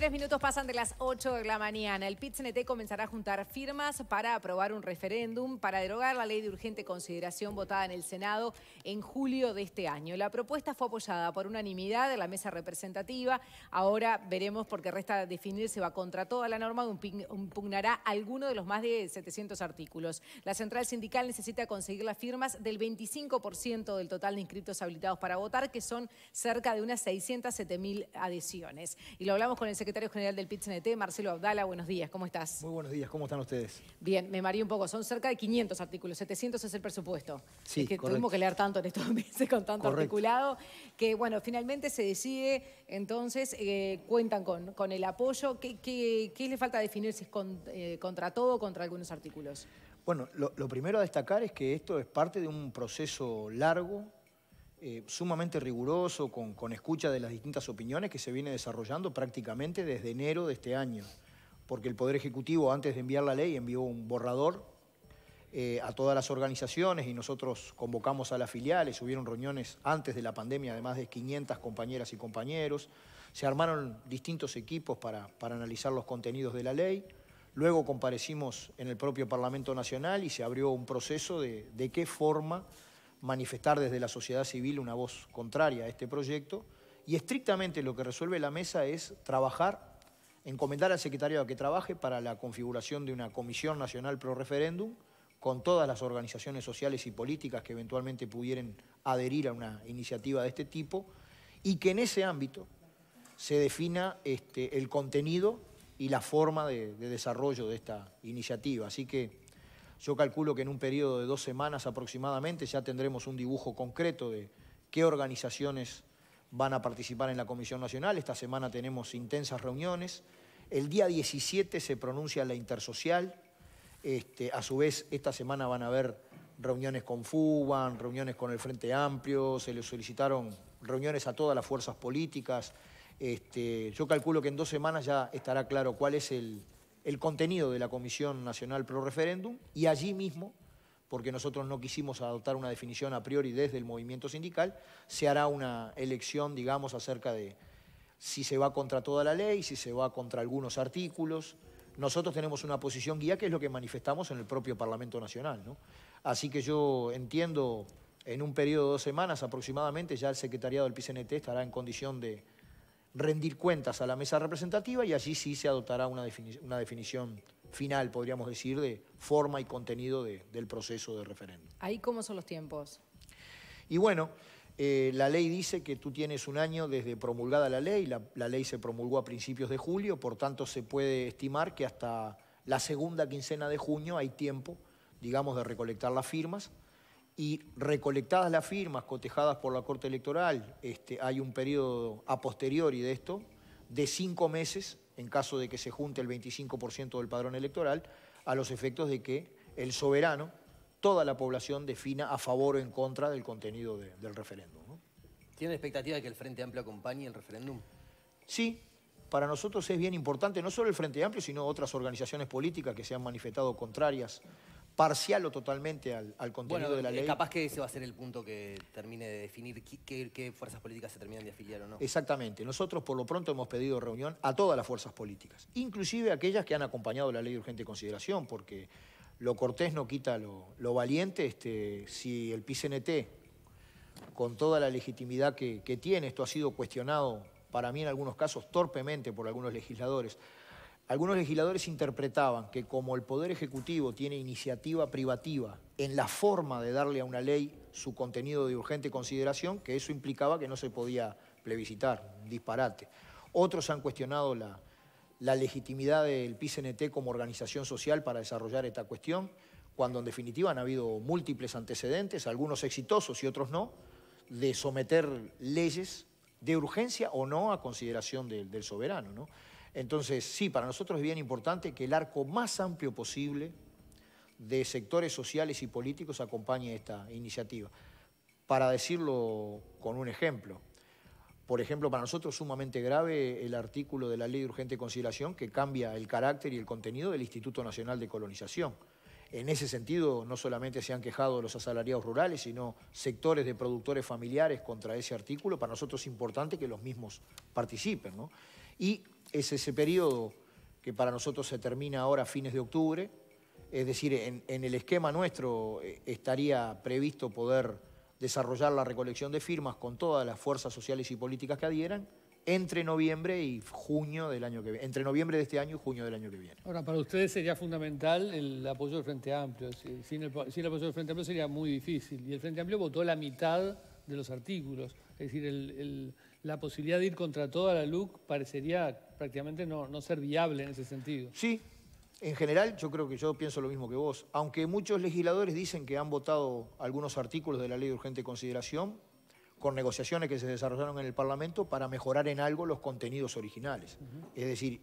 Tres minutos pasan de las 8 de la mañana. El PITCNT comenzará a juntar firmas para aprobar un referéndum para derogar la ley de urgente consideración votada en el Senado en julio de este año. La propuesta fue apoyada por unanimidad de la mesa representativa. Ahora veremos, porque resta definir si va contra toda la norma o impugnará alguno de los más de 700 artículos. La central sindical necesita conseguir las firmas del 25% del total de inscritos habilitados para votar, que son cerca de unas 607.000 adhesiones. Y lo hablamos con el secretario secretario general del pit Marcelo Abdala. Buenos días, ¿cómo estás? Muy buenos días, ¿cómo están ustedes? Bien, me mareé un poco. Son cerca de 500 artículos, 700 es el presupuesto. Sí, es que tuvimos que leer tanto en estos meses con tanto articulado que, bueno, finalmente se decide, entonces eh, cuentan con, con el apoyo. ¿Qué, le falta definir si es eh, contra todo o contra algunos artículos? Bueno, lo, lo primero a destacar es que esto es parte de un proceso largo, eh, sumamente riguroso, con, escucha de las distintas opiniones que se viene desarrollando prácticamente desde enero de este año, porque el Poder Ejecutivo antes de enviar la ley envió un borrador eh, a todas las organizaciones y nosotros convocamos a las filiales, hubieron reuniones antes de la pandemia de más de 500 compañeras y compañeros, se armaron distintos equipos para, para analizar los contenidos de la ley. Luego comparecimos en el propio Parlamento Nacional y se abrió un proceso de, de qué forma manifestar desde la sociedad civil una voz contraria a este proyecto y estrictamente lo que resuelve la mesa es trabajar, encomendar al secretario a que trabaje para la configuración de una Comisión Nacional Pro Referéndum con todas las organizaciones sociales y políticas que eventualmente pudieran adherir a una iniciativa de este tipo y que en ese ámbito se defina este, el contenido y la forma de, de desarrollo de esta iniciativa. Así que yo calculo que en un periodo de dos semanas aproximadamente ya tendremos un dibujo concreto de qué organizaciones van a participar en la Comisión Nacional. Esta semana tenemos intensas reuniones. El día 17 se pronuncia la intersocial. Este, a su vez, esta semana van a haber reuniones con FUBAN, reuniones con el Frente Amplio, se le solicitaron reuniones a todas las fuerzas políticas. Este, yo calculo que en dos semanas ya estará claro cuál es el, el contenido de la Comisión Nacional Pro Referéndum y allí mismo, porque nosotros no quisimos adoptar una definición a priori desde el movimiento sindical, se hará una elección, digamos, acerca de si se va contra toda la ley, si se va contra algunos artículos. Nosotros tenemos una posición guía que es lo que manifestamos en el propio Parlamento Nacional. Así que yo entiendo, en un periodo de dos semanas aproximadamente, ya el secretariado del PCNT estará en condición de rendir cuentas a la mesa representativa y allí sí se adoptará una, definición final, podríamos decir, de forma y contenido de, del proceso de referéndum. ¿Ahí cómo son los tiempos? Y bueno, eh, la ley dice que tú tienes un año desde promulgada la ley, la ley se promulgó a principios de julio, por tanto se puede estimar que hasta la segunda quincena de junio hay tiempo, digamos, de recolectar las firmas y recolectadas las firmas cotejadas por la Corte Electoral, este, hay un periodo a posteriori de esto, de cinco meses, en caso de que se junte el 25% del padrón electoral, a los efectos de que el soberano, toda la población, defina a favor o en contra del contenido del referéndum. ¿Tiene expectativa de que el Frente Amplio acompañe el referéndum? Sí, para nosotros es bien importante, no solo el Frente Amplio, sino otras organizaciones políticas que se han manifestado contrarias parcial o totalmente al, contenido de la ley. Capaz que ese va a ser el punto que termine de definir qué, fuerzas políticas se terminan de afiliar o no. Exactamente. Nosotros por lo pronto hemos pedido reunión a todas las fuerzas políticas, inclusive aquellas que han acompañado la ley de urgente consideración, porque lo cortés no quita lo, valiente. Este, si el PCNT, con toda la legitimidad que tiene, esto ha sido cuestionado para mí en algunos casos torpemente por algunos legisladores, algunos legisladores interpretaban que como el Poder Ejecutivo tiene iniciativa privativa en la forma de darle a una ley su contenido de urgente consideración, que eso implicaba que no se podía plebiscitar, disparate. Otros han cuestionado la, legitimidad del PICNT como organización social para desarrollar esta cuestión, cuando en definitiva han habido múltiples antecedentes, algunos exitosos y otros no, de someter leyes de urgencia o no a consideración del, del soberano. ¿no? Entonces, sí, para nosotros es bien importante que el arco más amplio posible de sectores sociales y políticos acompañe esta iniciativa. Para decirlo con un ejemplo, por ejemplo, para nosotros sumamente grave el artículo de la Ley de Urgente Conciliación que cambia el carácter y el contenido del Instituto Nacional de Colonización. En ese sentido, no solamente se han quejado los asalariados rurales, sino sectores de productores familiares contra ese artículo. Para nosotros es importante que los mismos participen. ¿no? Y es ese periodo que para nosotros se termina ahora a fines de octubre. Es decir, en, el esquema nuestro eh, estaría previsto poder desarrollar la recolección de firmas con todas las fuerzas sociales y políticas que adhieran entre noviembre y junio del año que viene, entre noviembre de este año y junio del año que viene. Ahora, para ustedes sería fundamental el apoyo del Frente Amplio. Sin el, apoyo del Frente Amplio sería muy difícil. Y el Frente Amplio votó la mitad de los artículos. Es decir, el la posibilidad de ir contra toda la LUC parecería prácticamente no, no ser viable en ese sentido. Sí, en general yo creo que yo pienso lo mismo que vos. Aunque muchos legisladores dicen que han votado algunos artículos de la ley de urgente consideración, con negociaciones que se desarrollaron en el Parlamento para mejorar en algo los contenidos originales. Es decir,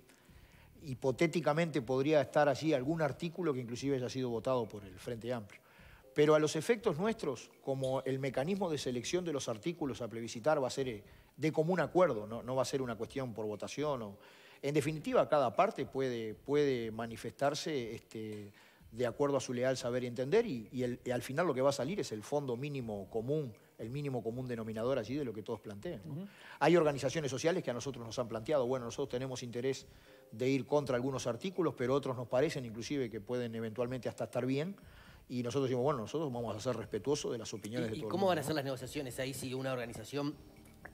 hipotéticamente podría estar allí algún artículo que inclusive haya sido votado por el Frente Amplio. Pero a los efectos nuestros, como el mecanismo de selección de los artículos a plebiscitar va a ser eh, de común acuerdo, no, va a ser una cuestión por votación. O... En definitiva, cada parte puede, manifestarse este, de acuerdo a su leal saber y entender y, al final lo que va a salir es el fondo mínimo común, el mínimo común denominador allí de lo que todos plantean. Hay organizaciones sociales que a nosotros nos han planteado, bueno, nosotros tenemos interés de ir contra algunos artículos, pero otros nos parecen inclusive que pueden eventualmente hasta estar bien. Y nosotros decimos, bueno, nosotros vamos a ser respetuosos de las opiniones de todos. ¿Y cómo van a ser las negociaciones ahí si una organización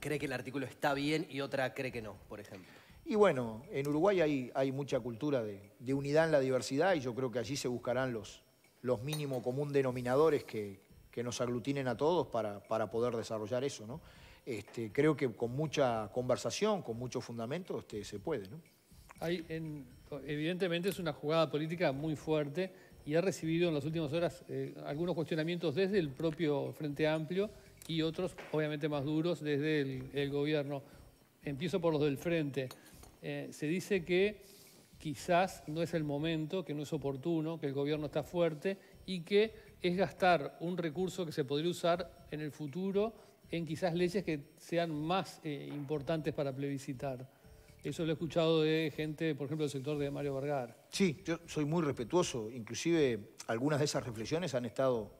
cree que el artículo está bien y otra cree que no, por ejemplo. Y bueno, en Uruguay hay, mucha cultura de, unidad en la diversidad y yo creo que allí se buscarán los, mínimos mínimo común denominadores que, nos aglutinen a todos para, poder desarrollar eso, este, creo que con mucha conversación, con mucho fundamento, este, se puede, evidentemente es una jugada política muy fuerte y ha recibido en las últimas horas eh, algunos cuestionamientos desde el propio Frente Amplio y otros obviamente más duros desde el, gobierno. Empiezo por los del frente. Eh, se dice que quizás no es el momento, que no es oportuno, que el gobierno está fuerte y que es gastar un recurso que se podría usar en el futuro en quizás leyes que sean más eh, importantes para plebiscitar. Eso lo he escuchado de gente, por ejemplo, del sector de Mario Vargas. Sí, yo soy muy respetuoso. Inclusive algunas de esas reflexiones han estado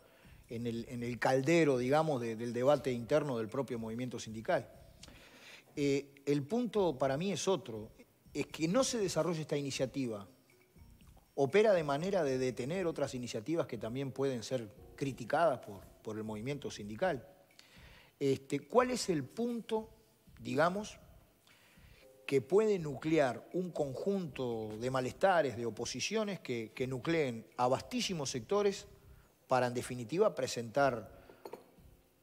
en el, caldero, digamos, del debate interno del propio movimiento sindical. Eh, el punto para mí es otro, es que no se desarrolla esta iniciativa, opera de manera de detener otras iniciativas que también pueden ser criticadas por, el movimiento sindical. Este, ¿Cuál es el punto, digamos, que puede nuclear un conjunto de malestares, de oposiciones que nucleen a vastísimos sectores para en definitiva presentar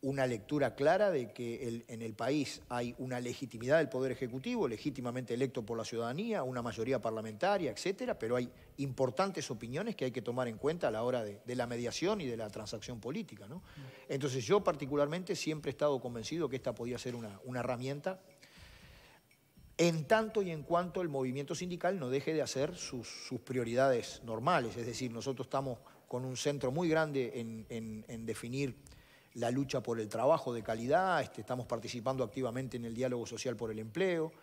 una lectura clara de que en el país hay una legitimidad del Poder Ejecutivo, legítimamente electo por la ciudadanía, una mayoría parlamentaria, etcétera, pero hay importantes opiniones que hay que tomar en cuenta a la hora de, la mediación y de la transacción política. Entonces yo particularmente siempre he estado convencido que esta podía ser una, herramienta en tanto y en cuanto el movimiento sindical no deje de hacer sus, sus, prioridades normales. Es decir, nosotros estamos con un centro muy grande en, definir la lucha por el trabajo de calidad, este, estamos participando activamente en el diálogo social por el empleo.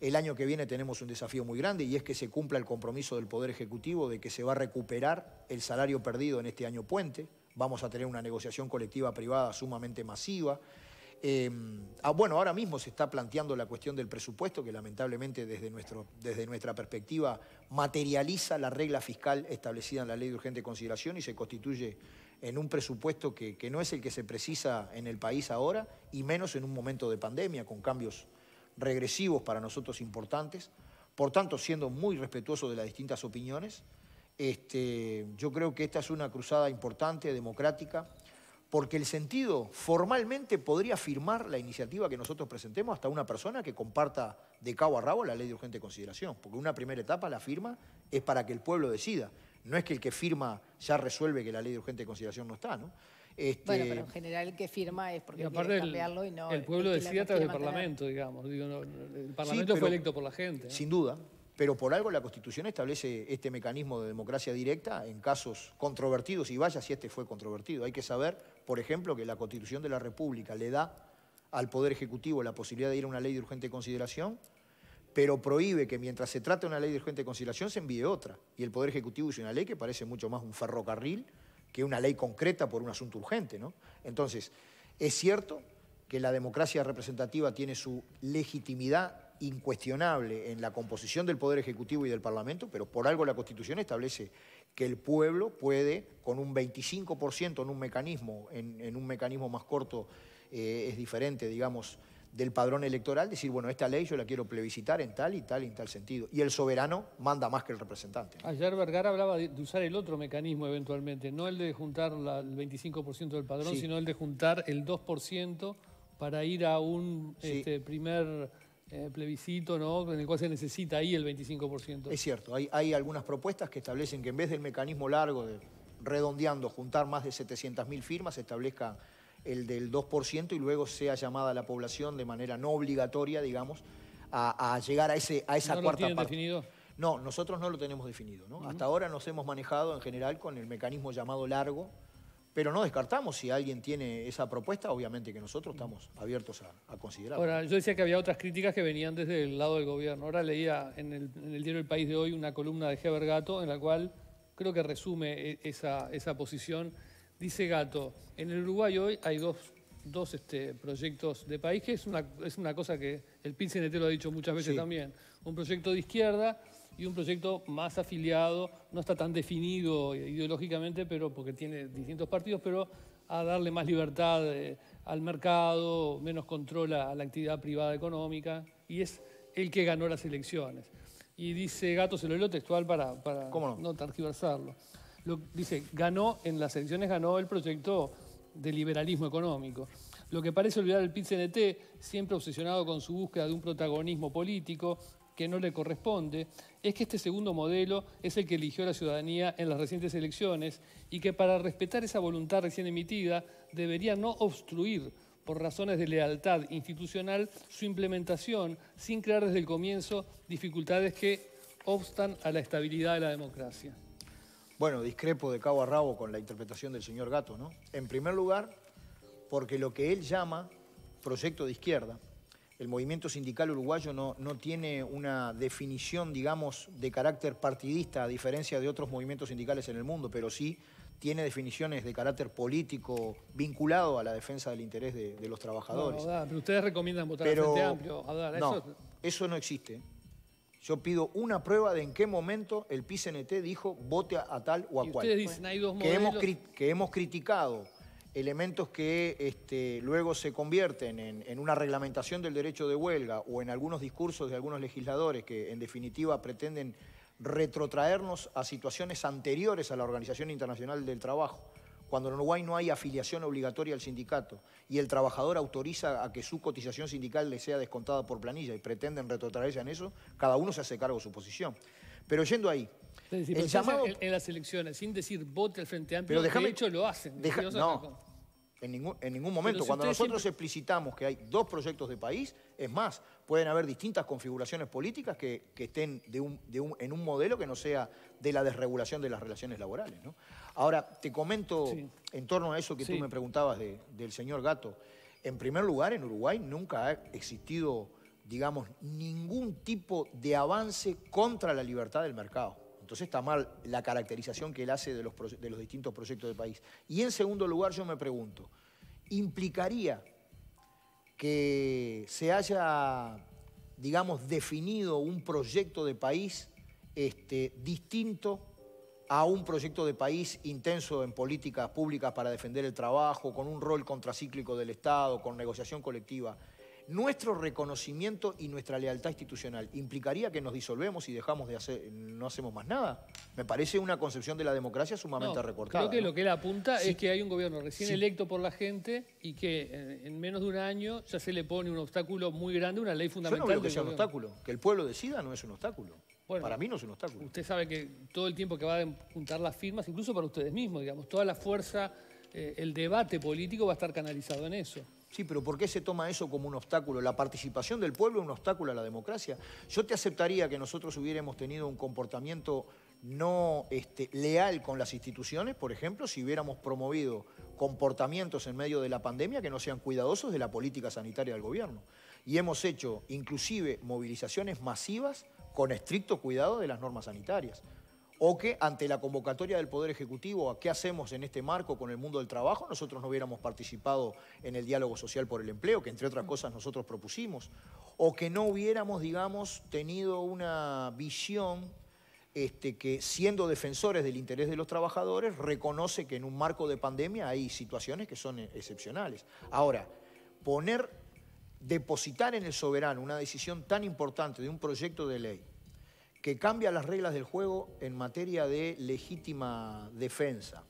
El año que viene tenemos un desafío muy grande y es que se cumpla el compromiso del Poder Ejecutivo de que se va a recuperar el salario perdido en este año puente. Vamos a tener una negociación colectiva privada sumamente masiva. Em, ah, bueno, ahora mismo se está planteando la cuestión del presupuesto, que lamentablemente desde, nuestro, desde nuestra perspectiva materializa la regla fiscal establecida en la ley de urgente consideración y se constituye en un presupuesto que, no es el que se precisa en el país ahora, y menos en un momento de pandemia, con cambios regresivos para nosotros importantes. Por tanto, siendo muy respetuoso de las distintas opiniones, este, yo creo que esta es una cruzada importante, democrática, porque el sentido formalmente podría firmar la iniciativa que nosotros presentemos hasta una persona que comparta de cabo a rabo la ley de urgente consideración, porque una primera etapa, la firma, es para que el pueblo decida. No es que el que firma ya resuelve que la ley de urgente consideración no está, ¿no? Este, bueno, pero en general el que firma es porque quiere cambiarlo y no... El pueblo decide a través del Parlamento, digamos. el Parlamento fue electo por la gente. Sin duda, pero por algo la Constitución establece este mecanismo de democracia directa en casos controvertidos, y vaya si este fue controvertido. Hay que saber, por ejemplo, que la Constitución de la República le da al Poder Ejecutivo la posibilidad de ir a una ley de urgente consideración, pero prohíbe que mientras se trate una ley de urgente consideración se envíe otra. Y el Poder Ejecutivo hizo una ley que parece mucho más un ferrocarril que una ley concreta por un asunto urgente. ¿no? Entonces, es cierto que la democracia representativa tiene su legitimidad incuestionable en la composición del Poder Ejecutivo y del Parlamento, pero por algo la Constitución establece que el pueblo puede, con un 25% en un mecanismo, en, un mecanismo más corto, eh, es diferente, digamos, del padrón electoral, decir, bueno, esta ley yo la quiero plebiscitar en tal y tal y en tal sentido. Y el soberano manda más que el representante. Ayer Vergara hablaba de, usar el otro mecanismo eventualmente, no el de juntar el 25% del padrón, sino el de juntar el 2% para ir a un este, primer eh, plebiscito, ¿no? En el cual se necesita ahí el 25%. Es cierto, hay, algunas propuestas que establecen que en vez del mecanismo largo redondeando, juntar más de 700.000 firmas, se establezca el del 2% y luego sea llamada la población de manera no obligatoria, digamos, a, llegar a, ese, a esa ¿No cuarta lo parte. definido? No, nosotros no lo tenemos definido. ¿no? Hasta ahora nos hemos manejado en general con el mecanismo llamado largo, pero no descartamos, si alguien tiene esa propuesta, obviamente que nosotros estamos abiertos a, considerarla. Ahora, yo decía que había otras críticas que venían desde el lado del gobierno. Ahora leía en el, diario El País de hoy una columna de Heber Gato en la cual creo que resume e, esa, esa posición. Dice Gato, en el Uruguay hoy hay dos, este, proyectos de país, que es una, es una cosa que el PIN lo ha dicho muchas veces también. Un proyecto de izquierda y un proyecto más afiliado, no está tan definido ideológicamente, pero porque tiene distintos partidos, pero a darle más libertad eh, al mercado, menos control a la actividad privada económica, y es el que ganó las elecciones. Y dice Gato, se lo leo textual para, para no? tergiversarlo. dice, ganó, en las elecciones ganó el proyecto de liberalismo económico. Lo que parece olvidar el PIT-CNT, siempre obsesionado con su búsqueda de un protagonismo político, que no le corresponde, es que este segundo modelo es el que eligió la ciudadanía en las recientes elecciones y que para respetar esa voluntad recién emitida debería no obstruir por razones de lealtad institucional su implementación sin crear desde el comienzo dificultades que obstan a la estabilidad de la democracia. Bueno, discrepo de cabo a rabo con la interpretación del señor Gato, ¿no? En primer lugar, porque lo que él llama proyecto de izquierda el movimiento sindical uruguayo no, no, tiene una definición, digamos, de carácter partidista, a diferencia de otros movimientos sindicales en el mundo, pero sí tiene definiciones de carácter político vinculado a la defensa del interés de, los trabajadores. No, pero ustedes recomiendan votar a Frente Amplio, ¿eso? No, eso no existe. Yo pido una prueba de en qué momento el PCNT dijo vote a, tal o a cual. Ustedes dicen, hay dos que, hemos que hemos criticado elementos que este, luego se convierten en, una reglamentación del derecho de huelga o en algunos discursos de algunos legisladores que en definitiva pretenden retrotraernos a situaciones anteriores a la Organización Internacional del Trabajo cuando en Uruguay no hay afiliación obligatoria al sindicato y el trabajador autoriza a que su cotización sindical le sea descontada por planilla y pretenden retrotraerse en eso, cada uno se hace cargo de su posición. Pero yendo ahí, llamado... en, las elecciones, sin decir vote al Frente Amplio, pero déjame, de hecho lo hacen. no, en ningún, momento. Cuando nosotros explicitamos que hay dos proyectos de país, es más, pueden haber distintas configuraciones políticas que, estén en un modelo que no sea de la desregulación de las relaciones laborales. Ahora, te comento en torno a eso que tú me preguntabas del señor Gato. En primer lugar, en Uruguay nunca ha existido, digamos, ningún tipo de avance contra la libertad del mercado. Entonces está mal la caracterización que él hace de los distintos proyectos del país. Y en segundo lugar, yo me pregunto, ¿implicaría que se haya, digamos, definido un proyecto de país este, distinto a un proyecto de país intenso en políticas públicas para defender el trabajo, con un rol contracíclico del Estado, con negociación colectiva nuestro reconocimiento y nuestra lealtad institucional implicaría que nos disolvemos y dejamos de hacer, no hacemos más nada. Me parece una concepción de la democracia sumamente recortada. Creo que lo que él apunta es que hay un gobierno recién electo por la gente y que eh, en menos de un año ya se le pone un obstáculo muy grande, una ley fundamental. Yo no creo que sea un obstáculo. Que el pueblo decida no es un obstáculo. para mí no es un obstáculo. Usted sabe que todo el tiempo que va a juntar las firmas, incluso para ustedes mismos, digamos, toda la fuerza, eh, el debate político va a estar canalizado en eso. Sí, pero ¿por qué se toma eso como un obstáculo? ¿La participación del pueblo es un obstáculo a la democracia? Yo te aceptaría que nosotros hubiéramos tenido un comportamiento no este, leal con las instituciones, por ejemplo, si hubiéramos promovido comportamientos en medio de la pandemia que no sean cuidadosos de la política sanitaria del gobierno. Y hemos hecho inclusive movilizaciones masivas con estricto cuidado de las normas sanitarias o que ante la convocatoria del Poder Ejecutivo a qué hacemos en este marco con el mundo del trabajo, nosotros no hubiéramos participado en el diálogo social por el empleo, que entre otras cosas nosotros propusimos, o que no hubiéramos, digamos, tenido una visión este, que siendo defensores del interés de los trabajadores, reconoce que en un marco de pandemia hay situaciones que son excepcionales. Ahora, poner, depositar en el soberano una decisión tan importante de un proyecto de ley que cambia las reglas del juego en materia de legítima defensa,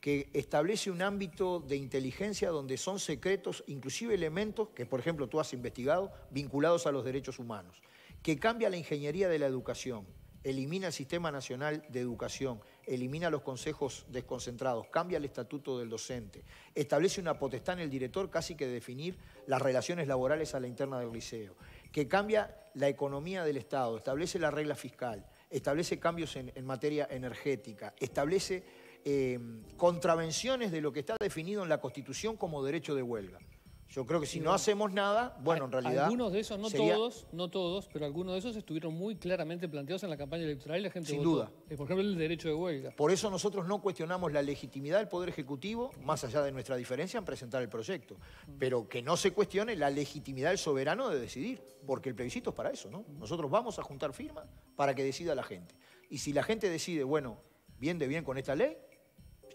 que establece un ámbito de inteligencia donde son secretos, inclusive elementos que, por ejemplo, tú has investigado, vinculados a los derechos humanos, que cambia la ingeniería de la educación, elimina el Sistema Nacional de Educación, elimina los consejos desconcentrados, cambia el estatuto del docente, establece una potestad en el director casi que definir las relaciones laborales a la interna del liceo, que cambia la economía del Estado, establece la regla fiscal, establece cambios en, materia energética, establece eh, contravenciones de lo que está definido en la Constitución como derecho de huelga. Yo creo que si no hacemos nada, bueno, en realidad... Algunos de esos, no todos, no todos, pero algunos de esos estuvieron muy claramente planteados en la campaña electoral y la gente Sin duda. Eh, por ejemplo, el derecho de huelga. Por eso nosotros no cuestionamos la legitimidad del Poder Ejecutivo, más allá de nuestra diferencia en presentar el proyecto, mm. pero que no se cuestione la legitimidad del soberano de decidir, porque el plebiscito es para eso, ¿no? Mm. Nosotros vamos a juntar firmas para que decida la gente. Y si la gente decide, bueno, bien de bien con esta ley,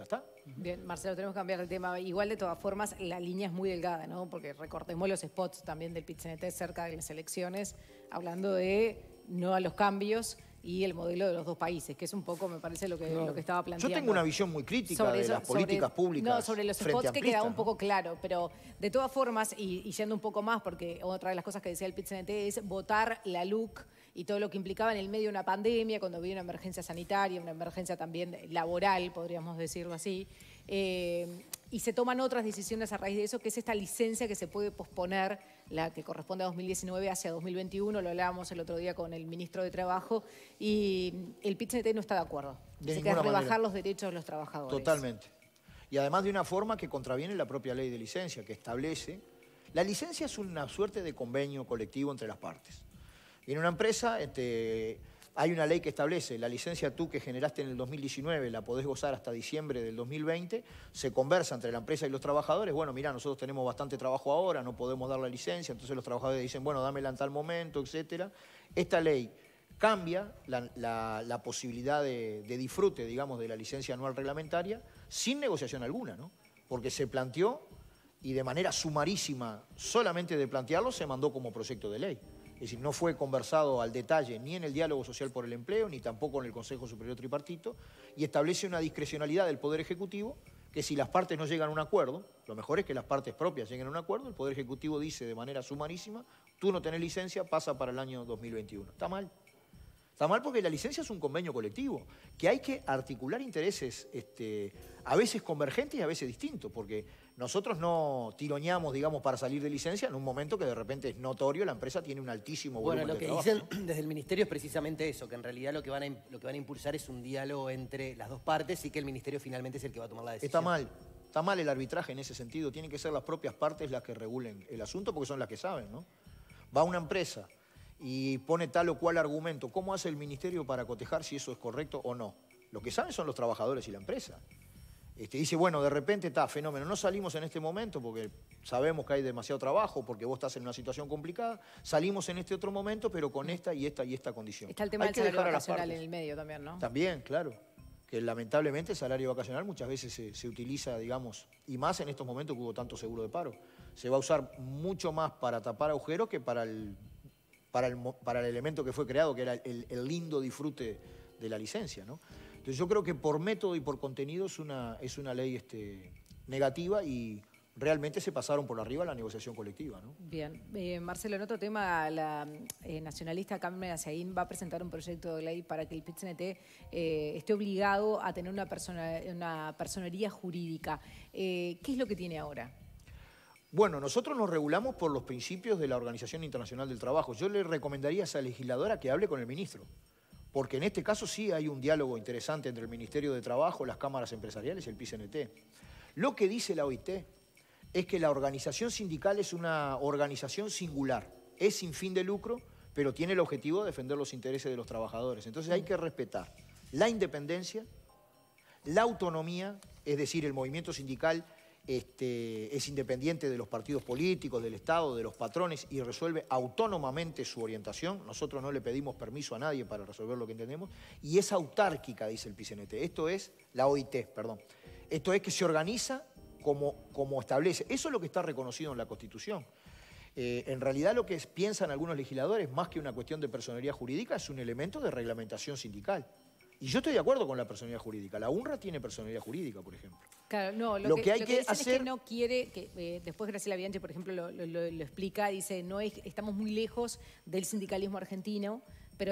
ya Bien, Marcelo, tenemos que cambiar el tema. Igual, de todas formas, la línea es muy delgada, ¿no? Porque recortemos los spots también del PIT-CNT cerca de las elecciones, hablando de no a los cambios y el modelo de los dos países, que es un poco, me parece, lo que, lo que estaba planteando. Yo tengo una visión muy crítica de las políticas públicas. No, sobre los spots que queda un poco claro, pero de todas formas, y, yendo un poco más, porque otra de las cosas que decía el PIT-CNT es votar la LUC y todo lo que implicaba en el medio de una pandemia, cuando había una emergencia sanitaria, una emergencia también laboral, podríamos decirlo así. Eh, y se toman otras decisiones a raíz de eso, que es esta licencia que se puede posponer, la que corresponde a 2019 hacia 2021, lo hablábamos el otro día con el ministro de Trabajo, y el pit no está de acuerdo. De que es rebajar los derechos de los trabajadores. Totalmente. Y además de una forma que contraviene la propia ley de licencia, que establece... La licencia es una suerte de convenio colectivo entre las partes en una empresa este, hay una ley que establece la licencia tú que generaste en el 2019, la podés gozar hasta diciembre del 2020, se conversa entre la empresa y los trabajadores, bueno, mira, nosotros tenemos bastante trabajo ahora, no podemos dar la licencia, entonces los trabajadores dicen, bueno, dámela en tal momento, etc. Esta ley cambia la, posibilidad de, de, disfrute, digamos, de la licencia anual reglamentaria sin negociación alguna, ¿no? Porque se planteó y de manera sumarísima, solamente de plantearlo, se mandó como proyecto de ley es decir, no fue conversado al detalle ni en el diálogo social por el empleo, ni tampoco en el Consejo Superior Tripartito, y establece una discrecionalidad del Poder Ejecutivo que si las partes no llegan a un acuerdo, lo mejor es que las partes propias lleguen a un acuerdo, el Poder Ejecutivo dice de manera sumarísima, tú no tenés licencia, pasa para el año 2021. Está mal. Está mal porque la licencia es un convenio colectivo, que hay que articular intereses este, a veces convergentes y a veces distintos, porque nosotros no tiroñamos, digamos, para salir de licencia en un momento que de repente es notorio, la empresa tiene un altísimo volumen Bueno, lo que dicen desde el ministerio es precisamente eso, que en realidad lo que, van a, lo que van a impulsar es un diálogo entre las dos partes y que el ministerio finalmente es el que va a tomar la decisión. Está mal, está mal el arbitraje en ese sentido. Tienen que ser las propias partes las que regulen el asunto porque son las que saben, ¿no? Va una empresa y pone tal o cual argumento. ¿Cómo hace el ministerio para cotejar si eso es correcto o no? Lo que saben son los trabajadores y la empresa. Este, dice, bueno, de repente está, fenómeno, no salimos en este momento porque sabemos que hay demasiado trabajo, porque vos estás en una situación complicada, salimos en este otro momento, pero con mm. esta y esta y esta condición. Está el tema del salario vacacional en el medio también, ¿no? También, claro. Que lamentablemente el salario vacacional muchas veces se, utiliza, digamos, y más en estos momentos que hubo tanto seguro de paro. Se va a usar mucho más para tapar agujeros que para el, para el, elemento que fue creado, que era el, el lindo disfrute de la licencia, ¿no? Entonces yo creo que por método y por contenido es una, ley este, negativa y realmente se pasaron por arriba la negociación colectiva. Bien. Eh, Marcelo, en otro tema, la eh, nacionalista Carmen Aceín va a presentar un proyecto de ley para que el PITCNT eh, esté obligado a tener una, una personería jurídica. ¿Qué es lo que tiene ahora? Bueno, nosotros nos regulamos por los principios de la Organización Internacional del Trabajo. Yo le recomendaría a esa legisladora que hable con el ministro porque en este caso sí hay un diálogo interesante entre el Ministerio de Trabajo, las cámaras empresariales y el PCNT. Lo que dice la OIT es que la organización sindical es una organización singular, es sin fin de lucro, pero tiene el objetivo de defender los intereses de los trabajadores. Entonces hay que respetar la independencia, la autonomía, es decir, el movimiento sindical este, es independiente de los partidos políticos, del Estado, de los patrones y resuelve autónomamente su orientación. Nosotros no le pedimos permiso a nadie para resolver lo que entendemos. Y es autárquica, dice el PCNT. Esto es la OIT, perdón. Esto es que se organiza como, como establece. Eso es lo que está reconocido en la Constitución. Eh, en realidad lo que piensan algunos legisladores, más que una cuestión de personería jurídica, es un elemento de reglamentación sindical. Y yo estoy de acuerdo con la personalidad jurídica. La UNRWA tiene personalidad jurídica, por ejemplo. Claro, no, lo, que, hay que, hacer... es que no quiere, que eh, después Graciela Bianchi, por ejemplo, lo, lo, explica, dice, no es, estamos muy lejos del sindicalismo argentino,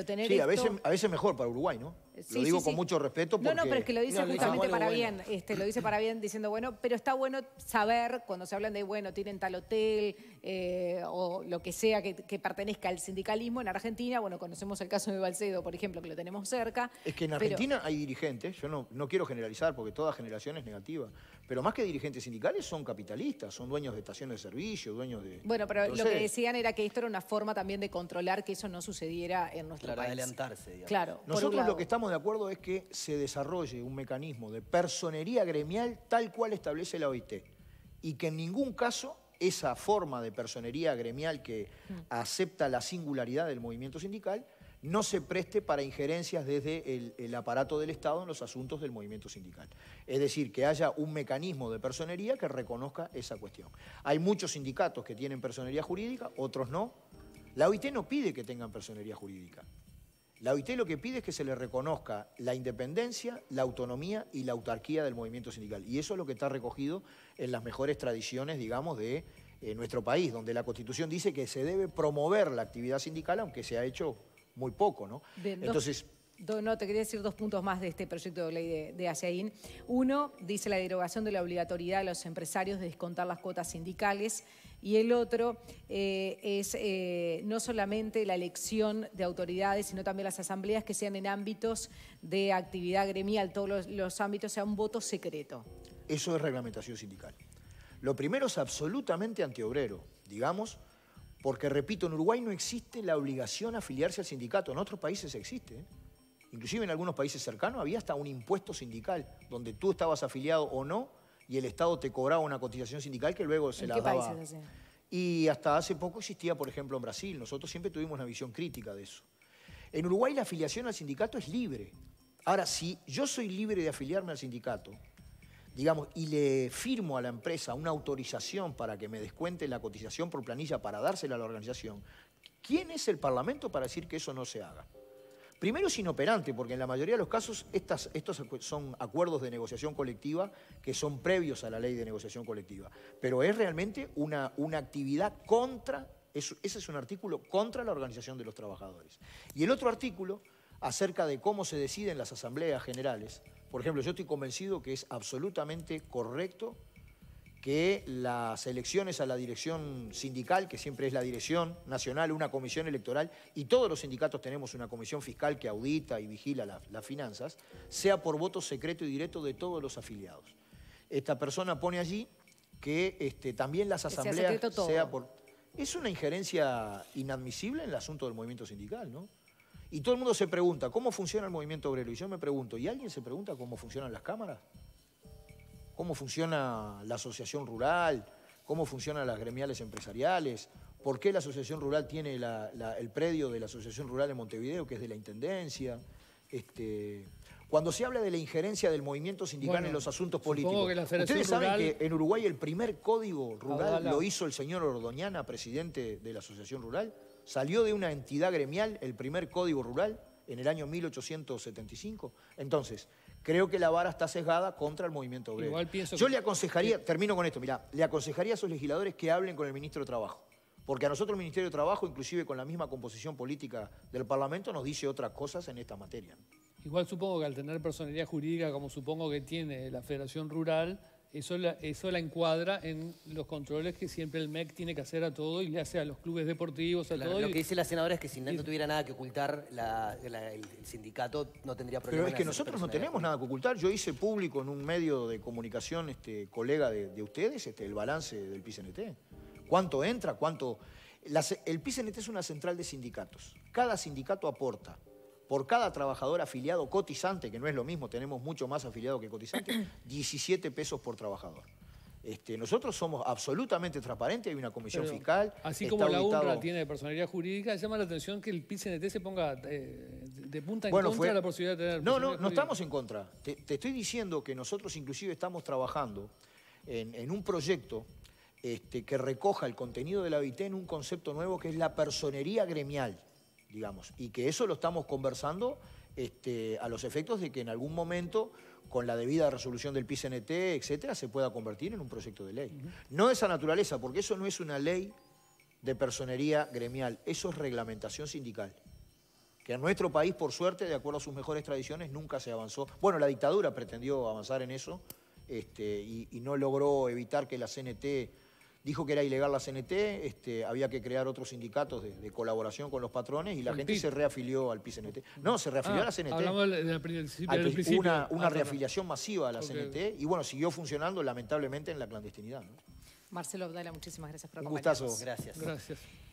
tener sí, a, veces, a veces mejor para Uruguay, ¿no? lo digo con mucho respeto No, no, pero es que lo dice justamente para bien. Este, lo dice para bien diciendo, bueno, pero está bueno saber cuando se hablan de, bueno, tienen tal hotel eh, o lo que sea que, pertenezca al sindicalismo. En Argentina, bueno, conocemos el caso de Balcedo, por ejemplo, que lo tenemos cerca. Es que en Argentina hay dirigentes, yo no, no quiero generalizar porque toda generación es negativa, pero más que dirigentes sindicales son capitalistas, son dueños de estaciones de servicio, dueños de... Bueno, pero lo que decían era que esto era una forma también de controlar que eso no sucediera en nuestro país. adelantarse. Digamos. Claro. Nosotros lo que estamos de acuerdo es que se desarrolle un mecanismo de personería gremial tal cual establece la OIT y que en ningún caso esa forma de personería gremial que mm. acepta la singularidad del movimiento sindical no se preste para injerencias desde el, aparato del Estado en los asuntos del movimiento sindical. Es decir, que haya un mecanismo de personería que reconozca esa cuestión. Hay muchos sindicatos que tienen personería jurídica, otros no. La OIT no pide que tengan personería jurídica. La OIT lo que pide es que se le reconozca la independencia, la autonomía y la autarquía del movimiento sindical. Y eso es lo que está recogido en las mejores tradiciones, digamos, de eh, nuestro país, donde la Constitución dice que se debe promover la actividad sindical, aunque se ha hecho muy poco, ¿no? Entonces... no, te quería decir dos puntos más de este proyecto de ley de, de Uno, dice la derogación de la obligatoriedad a los empresarios de descontar las cuotas sindicales. Y el otro eh, es eh, no solamente la elección de autoridades, sino también las asambleas que sean en ámbitos de actividad gremial, todos los, los ámbitos, sea un voto secreto. Eso es reglamentación sindical. Lo primero es absolutamente antiobrero, digamos, porque, repito, en Uruguay no existe la obligación a afiliarse al sindicato. En otros países existe. ¿eh? Inclusive en algunos países cercanos había hasta un impuesto sindical, donde tú estabas afiliado o no, y el Estado te cobraba una cotización sindical que luego se la qué Países y hasta hace poco existía, por ejemplo, en Brasil. Nosotros siempre tuvimos una visión crítica de eso. En Uruguay la afiliación al sindicato es libre. Ahora, si yo soy libre de afiliarme al sindicato, digamos, y le firmo a la empresa una autorización para que me descuente la cotización por planilla para dársela a la organización, ¿quién es el Parlamento para decir que eso no se haga? Primero es inoperante, porque en la mayoría de los casos estas, estos son acuerdos de negociación colectiva que son previos a la ley de negociación colectiva, pero es realmente una, una actividad contra, ese es un artículo contra la organización de los trabajadores. Y el otro artículo acerca de cómo se deciden las asambleas generales, por ejemplo, yo estoy convencido que es absolutamente correcto que las elecciones a la dirección sindical, que siempre es la dirección nacional, una comisión electoral, y todos los sindicatos tenemos una comisión fiscal que audita y vigila las finanzas, sea por voto secreto y directo de todos los afiliados. Esta persona pone allí que este, también las asambleas sea por... Es una injerencia inadmisible en el asunto del movimiento sindical, ¿no? Y todo el mundo se pregunta, ¿cómo funciona el movimiento obrero? Y yo me pregunto, ¿y alguien se pregunta cómo funcionan las cámaras? ¿Cómo funciona la asociación rural? ¿Cómo funcionan las gremiales empresariales? ¿Por qué la asociación rural tiene el predio de la asociación rural de Montevideo, que es de la Intendencia? Este, cuando se habla de la injerencia del movimiento sindical en los asuntos políticos, ustedes saben que en Uruguay el primer código rural lo hizo el señor Ordoñana, presidente de la Asociación Rural salió de una entidad gremial, el primer código rural, en el año 1875. Entonces, creo que la vara está sesgada contra el movimiento obrero. Yo le aconsejaría, termino con esto, mirá, le aconsejaría a sus legisladores que hablen con el ministro de Trabajo. Porque a nosotros el Ministerio de Trabajo, inclusive con la misma composición política del Parlamento, nos dice otras cosas en esta materia. Igual supongo que al tener personalidad jurídica, como supongo que tiene la Federación Rural, eso la, encuadra en los controles que siempre el MEC tiene que hacer a todo y le hace a los clubes deportivos, a todo. Lo que dice la senadora es que si no tuviera nada que ocultar, el sindicato no tendría problema. Pero es que nosotros no tenemos nada que ocultar. Yo hice público en un medio de comunicación, este, colega de, ustedes, este, el balance del PCNT. ¿Cuánto entra? ¿Cuánto...? el PCNT es una central de sindicatos. Cada sindicato aporta por cada trabajador afiliado cotizante, que no es lo mismo, tenemos mucho más afiliado que cotizante, 17 pesos por trabajador. Este, nosotros somos absolutamente transparentes, hay una comisión fiscal. Así como la auditado... tiene personalidad jurídica, llama la atención que el PCNT se ponga eh, de punta en contra de la posibilidad de tener. No, no, no estamos en contra. Te, estoy diciendo que nosotros inclusive estamos trabajando en, un proyecto este, que recoja el contenido de la VIT en un concepto nuevo que es la personería gremial digamos, y que eso lo estamos conversando este, a los efectos de que en algún momento, con la debida resolución del PCNT, etcétera, se pueda convertir en un proyecto de ley. No de esa naturaleza, porque eso no es una ley de personería gremial, eso es reglamentación sindical. Que en nuestro país, por suerte, de acuerdo a sus mejores tradiciones, nunca se avanzó. Bueno, la dictadura pretendió avanzar en eso este, y, y no logró evitar que la CNT dijo que era ilegal la CNT, este, había que crear otros sindicatos de, colaboración con los patrones y la gente se reafilió al PIS-CNT. No, se reafilió a la ah, CNT. Hablamos del principio. Una, ah, una reafiliación masiva a la CNT y bueno, siguió funcionando lamentablemente en la clandestinidad. Marcelo Abdala, muchísimas gracias por acompañarnos. Un gustazo. Gracias. Gracias.